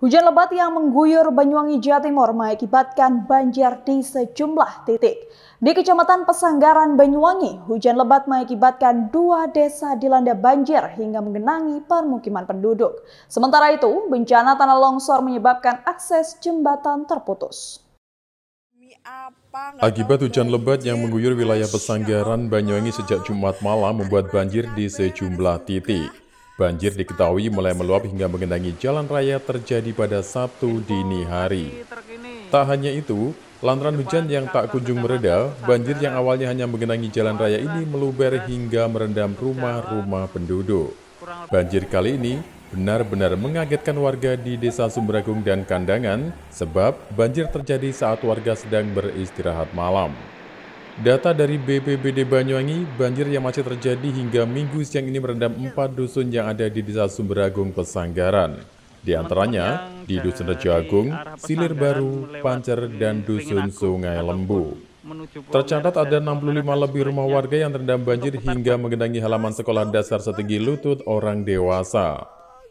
Hujan lebat yang mengguyur Banyuwangi Jawa Timur mengakibatkan banjir di sejumlah titik. Di Kecamatan Pesanggaran Banyuwangi, hujan lebat mengakibatkan dua desa dilanda banjir hingga menggenangi permukiman penduduk. Sementara itu, bencana tanah longsor menyebabkan akses jembatan terputus. Akibat hujan lebat yang mengguyur wilayah Pesanggaran Banyuwangi sejak Jumat malam membuat banjir di sejumlah titik. Banjir diketahui mulai meluap hingga menggenangi jalan raya terjadi pada Sabtu dini hari. Tak hanya itu, lantaran hujan yang tak kunjung mereda, banjir yang awalnya hanya mengenangi jalan raya ini meluber hingga merendam rumah-rumah penduduk. Banjir kali ini benar-benar mengagetkan warga di Desa Sumberagung dan Kandangan sebab banjir terjadi saat warga sedang beristirahat malam. Data dari BPBD Banyuwangi, banjir yang masih terjadi hingga minggu siang ini merendam empat dusun yang ada di Desa Sumberagung, Pesanggaran. Di antaranya di Dusun Agung, Silir Baru, Pancer, dan Dusun Sungai Lembu. Tercatat ada 65 lebih rumah warga yang terendam banjir hingga menggenangi halaman sekolah dasar setinggi lutut orang dewasa.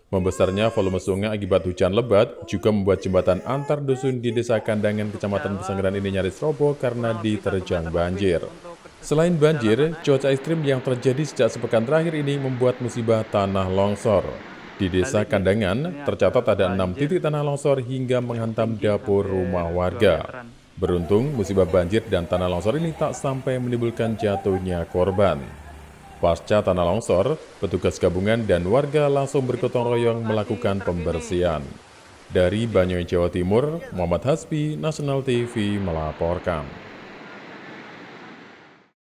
Membesarnya volume sungai akibat hujan lebat juga membuat jembatan antar dusun di Desa Kandangan, Kecamatan Pesanggeran ini nyaris roboh karena diterjang banjir. Selain banjir, cuaca ekstrim yang terjadi sejak sepekan terakhir ini membuat musibah tanah longsor. Di Desa Kandangan, tercatat ada enam titik tanah longsor hingga menghantam dapur rumah warga. Beruntung, musibah banjir dan tanah longsor ini tak sampai menimbulkan jatuhnya korban. Pasca tanah longsor, petugas gabungan dan warga langsung bergotong royong melakukan pembersihan. Dari Banyuwangi, Jawa Timur, Muhammad Hasbi, National TV melaporkan.